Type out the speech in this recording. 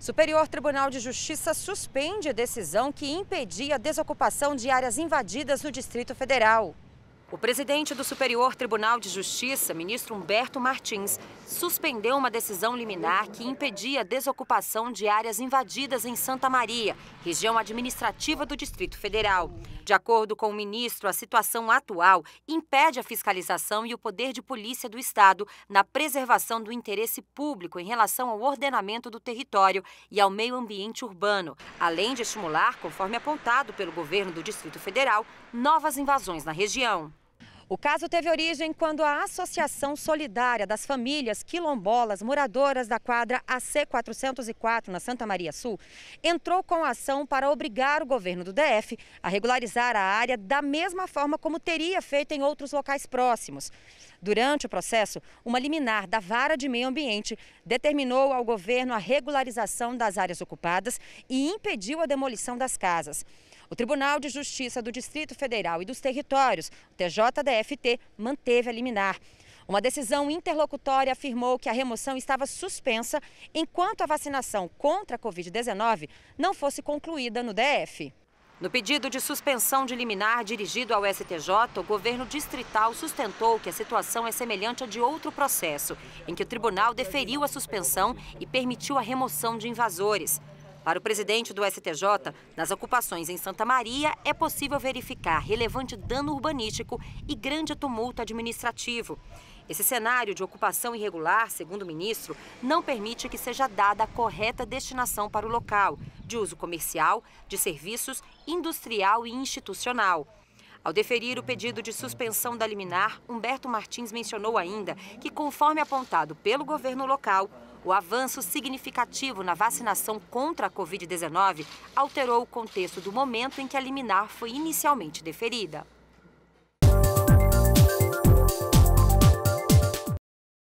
Superior Tribunal de Justiça suspende a decisão que impedia a desocupação de áreas invadidas no Distrito Federal. O presidente do Superior Tribunal de Justiça, ministro Humberto Martins, suspendeu uma decisão liminar que impedia a desocupação de áreas invadidas em Santa Maria, região administrativa do Distrito Federal. De acordo com o ministro, a situação atual impede a fiscalização e o poder de polícia do Estado na preservação do interesse público em relação ao ordenamento do território e ao meio ambiente urbano, além de estimular, conforme apontado pelo governo do Distrito Federal, novas invasões na região. O caso teve origem quando a Associação Solidária das Famílias Quilombolas Moradoras da Quadra AC404 na Santa Maria Sul entrou com a ação para obrigar o governo do DF a regularizar a área da mesma forma como teria feito em outros locais próximos. Durante o processo, uma liminar da Vara de Meio Ambiente determinou ao governo a regularização das áreas ocupadas e impediu a demolição das casas. O Tribunal de Justiça do Distrito Federal e dos Territórios, o TJDFT, manteve a liminar. Uma decisão interlocutória afirmou que a remoção estava suspensa enquanto a vacinação contra a Covid-19 não fosse concluída no DF. No pedido de suspensão de liminar dirigido ao STJ, o governo distrital sustentou que a situação é semelhante à de outro processo, em que o tribunal deferiu a suspensão e permitiu a remoção de invasores. Para o presidente do STJ, nas ocupações em Santa Maria é possível verificar relevante dano urbanístico e grande tumulto administrativo. Esse cenário de ocupação irregular, segundo o ministro, não permite que seja dada a correta destinação para o local, de uso comercial, de serviços, industrial e institucional. Ao deferir o pedido de suspensão da liminar, Humberto Martins mencionou ainda que, conforme apontado pelo governo local, o avanço significativo na vacinação contra a Covid-19 alterou o contexto do momento em que a liminar foi inicialmente deferida.